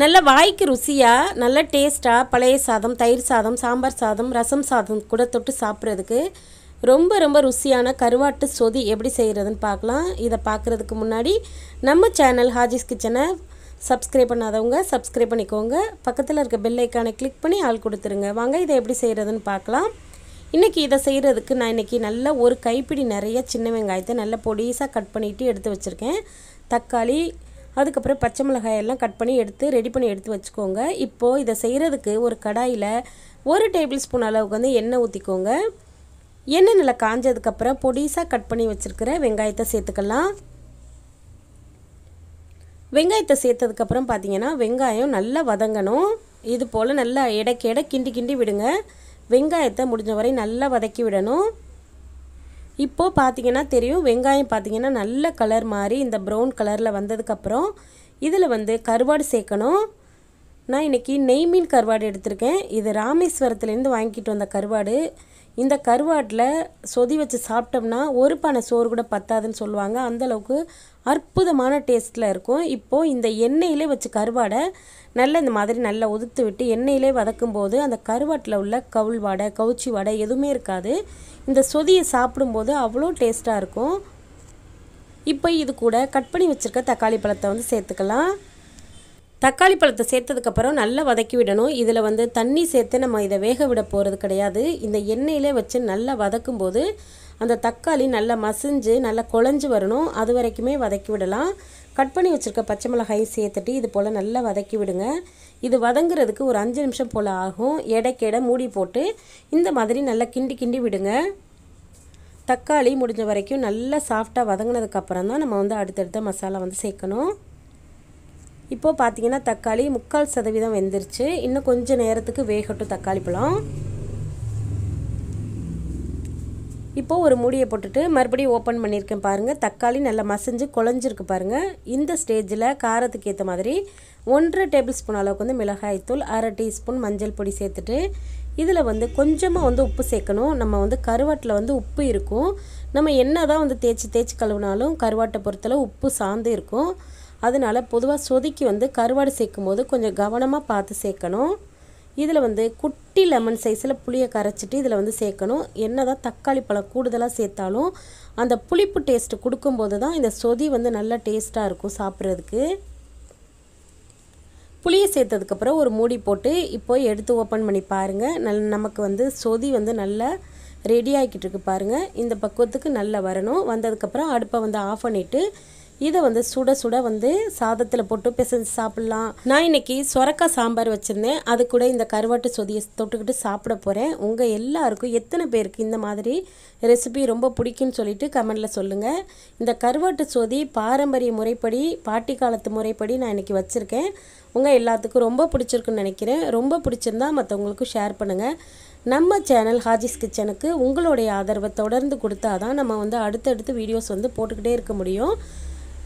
நல்ல வாய்க்கு ருசியாக நல்ல டேஸ்ட்டாக பழைய சாதம் தயிர் சாதம் சாம்பார் சாதம் ரசம் சாதம் கூட தொட்டு சாப்பிட்றதுக்கு ரொம்ப ரொம்ப ருசியான கருவாட்டு சொதி எப்படி செய்கிறதுன்னு பார்க்கலாம் இதை பார்க்குறதுக்கு முன்னாடி நம்ம சேனல் ஹாஜிஸ் கிச்சனை சப்ஸ்கிரைப் பண்ணாதவங்க சப்ஸ்கிரைப் பண்ணிக்கோங்க பக்கத்தில் இருக்க பெல்லைக்கானை கிளிக் பண்ணி ஆள் கொடுத்துருங்க வாங்க இதை எப்படி செய்கிறதுன்னு பார்க்கலாம் இன்றைக்கி இதை செய்கிறதுக்கு நான் இன்றைக்கி நல்ல ஒரு கைப்பிடி நிறைய சின்ன வெங்காயத்தை நல்ல பொடிசாக கட் பண்ணிவிட்டு எடுத்து வச்சுருக்கேன் தக்காளி அதுக்கப்புறம் பச்சை மிளகாயெல்லாம் கட் பண்ணி எடுத்து ரெடி பண்ணி எடுத்து வச்சுக்கோங்க இப்போது இதை செய்கிறதுக்கு ஒரு கடாயில் ஒரு டேபிள் ஸ்பூன் அளவுக்கு வந்து எண்ணெய் ஊற்றிக்கோங்க எண்ணெய் நல்லா காஞ்சதுக்கப்புறம் பொடிசாக கட் பண்ணி வச்சுருக்கிற வெங்காயத்தை சேர்த்துக்கலாம் வெங்காயத்தை சேர்த்ததுக்கப்புறம் பார்த்தீங்கன்னா வெங்காயம் நல்லா வதங்கணும் இது போல் நல்லா எடைக்கு எடை கிண்டி கிண்டி விடுங்க வெங்காயத்தை முடிஞ்ச வரை நல்லா வதக்கி விடணும் இப்போது பார்த்தீங்கன்னா தெரியும் வெங்காயம் பார்த்திங்கன்னா நல்ல கலர் மாதிரி இந்த ப்ரௌன் கலரில் வந்ததுக்கப்புறம் இதில் வந்து கருவாடு சேர்க்கணும் நான் இன்றைக்கி நெய் மீன் கருவாடு எடுத்திருக்கேன் இது ராமேஸ்வரத்துலேருந்து வாங்கிட்டு வந்த கருவாடு இந்த கருவாட்டில் சொதி வச்சு சாப்பிட்டோம்னா ஒரு பானை சோறு கூட பத்தாதுன்னு சொல்லுவாங்க அந்தளவுக்கு அற்புதமான டேஸ்ட்டில் இருக்கும் இப்போது இந்த எண்ணெயிலே வச்சு கருவாடை நல்லா இந்த மாதிரி நல்லா உதுத்து விட்டு எண்ணெயிலே வதக்கும் போது அந்த கருவாட்டில் உள்ள கவுள் வாடை கவுச்சி வாடை எதுவுமே இருக்காது இந்த சொதியை சாப்பிடும்போது அவ்வளோ டேஸ்ட்டாக இருக்கும் இப்போ இது கூட கட் பண்ணி வச்சுருக்க தக்காளி பழத்தை வந்து சேர்த்துக்கலாம் தக்காளி பழத்தை சேர்த்ததுக்கப்புறம் நல்லா வதக்கி விடணும் இதில் வந்து தண்ணி சேர்த்து நம்ம இதை வேக விட போகிறது கிடையாது இந்த எண்ணெயிலே வச்சு நல்லா வதக்கும் போது அந்த தக்காளி நல்லா மசிஞ்சு நல்லா குழஞ்சி வரணும் அது வரைக்குமே வதக்கி விடலாம் கட் பண்ணி வச்சுருக்க பச்சை மிளகாய் சேர்த்துட்டு இது போல் நல்லா வதக்கி விடுங்க இது வதங்குறதுக்கு ஒரு அஞ்சு நிமிஷம் போல் ஆகும் எடைக்கெடை மூடி போட்டு இந்த மாதிரி நல்லா கிண்டி கிண்டி விடுங்க தக்காளி முடிஞ்ச வரைக்கும் நல்லா சாஃப்டாக வதங்கினதுக்கப்புறம் தான் நம்ம வந்து அடுத்தடுத்த மசாலா வந்து சேர்க்கணும் இப்போது பார்த்தீங்கன்னா தக்காளி முக்கால் சதவீதம் வெந்துருச்சு இன்னும் கொஞ்சம் நேரத்துக்கு வேகட்டும் தக்காளி பழம் இப்போது ஒரு மூடியை போட்டுட்டு மறுபடியும் ஓப்பன் பண்ணியிருக்கேன் பாருங்கள் தக்காளி நல்லா மசஞ்சு குழஞ்சிருக்கு பாருங்கள் இந்த ஸ்டேஜில் காரத்துக்கு ஏற்ற மாதிரி ஒன்றரை டேபிள் ஸ்பூன் அளவுக்கு வந்து மிளகாய் தூள் அரை டீஸ்பூன் மஞ்சள் பொடி சேர்த்துட்டு இதில் வந்து கொஞ்சமாக வந்து உப்பு சேர்க்கணும் நம்ம வந்து கருவாட்டில் வந்து உப்பு இருக்கும் நம்ம என்ன தான் வந்து தேய்ச்சி தேய்ச்சி கழுவினாலும் கருவாட்டை பொறுத்தளவு உப்பு சார்ந்து இருக்கும் அதனால் பொதுவாக சொதுக்கி வந்து கருவாடு சேர்க்கும் போது கொஞ்சம் கவனமாக பார்த்து சேர்க்கணும் இதில் வந்து குட்டி லெமன் சைஸில் புளியை கரைச்சிட்டு இதில் வந்து சேர்க்கணும் என்ன தான் தக்காளி பழம் கூடுதலாக சேர்த்தாலும் அந்த புளிப்பு டேஸ்ட்டு கொடுக்கும்போது தான் இந்த சொதி வந்து நல்லா டேஸ்ட்டாக இருக்கும் சாப்பிட்றதுக்கு புளியை சேர்த்ததுக்கப்புறம் ஒரு மூடி போட்டு இப்போ எடுத்து ஓப்பன் பண்ணி பாருங்கள் நல் நமக்கு வந்து சொதி வந்து நல்லா ரெடி ஆகிக்கிட்டு இருக்கு பாருங்கள் இந்த பக்குவத்துக்கு நல்லா வரணும் வந்ததுக்கப்புறம் அடுப்பை வந்து ஆஃப் பண்ணிவிட்டு இதை வந்து சுட சுட வந்து சாதத்தில் போட்டு பிசைஞ்சு சாப்பிட்லாம் நான் இன்னைக்கு சொரக்காய் சாம்பார் வச்சுருந்தேன் அது கூட இந்த கருவாட்டு சொதியை தொட்டுக்கிட்டு சாப்பிட போகிறேன் உங்கள் எல்லாருக்கும் எத்தனை பேருக்கு இந்த மாதிரி ரெசிபி ரொம்ப பிடிக்கும்னு சொல்லிட்டு கமெண்டில் சொல்லுங்கள் இந்த கருவாட்டு சொதி பாரம்பரிய முறைப்படி பாட்டி காலத்து முறைப்படி நான் இன்றைக்கி வச்சுருக்கேன் உங்கள் எல்லாத்துக்கும் ரொம்ப பிடிச்சிருக்குன்னு நினைக்கிறேன் ரொம்ப பிடிச்சிருந்தா மற்றவங்களுக்கும் ஷேர் பண்ணுங்கள் நம்ம சேனல் ஹாஜிஸ் கிச்சனுக்கு உங்களுடைய ஆதரவை தொடர்ந்து கொடுத்தா தான் நம்ம வந்து அடுத்தடுத்து வீடியோஸ் வந்து போட்டுக்கிட்டே இருக்க முடியும்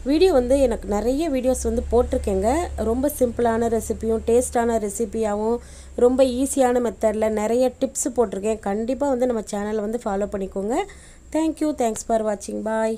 வீடியோ வந்து எனக்கு நிறைய வீடியோஸ் வந்து போட்டிருக்கேங்க ரொம்ப சிம்பிளான ரெசிப்பியும் டேஸ்டான ரெசிப்பியாகவும் ரொம்ப ஈஸியான மெத்தடில் நிறைய டிப்ஸு போட்டிருக்கேன் கண்டிப்பாக வந்து நம்ம சேனலை வந்து ஃபாலோ பண்ணிக்கோங்க தேங்க்யூ தேங்க்ஸ் ஃபார் வாட்சிங் பாய்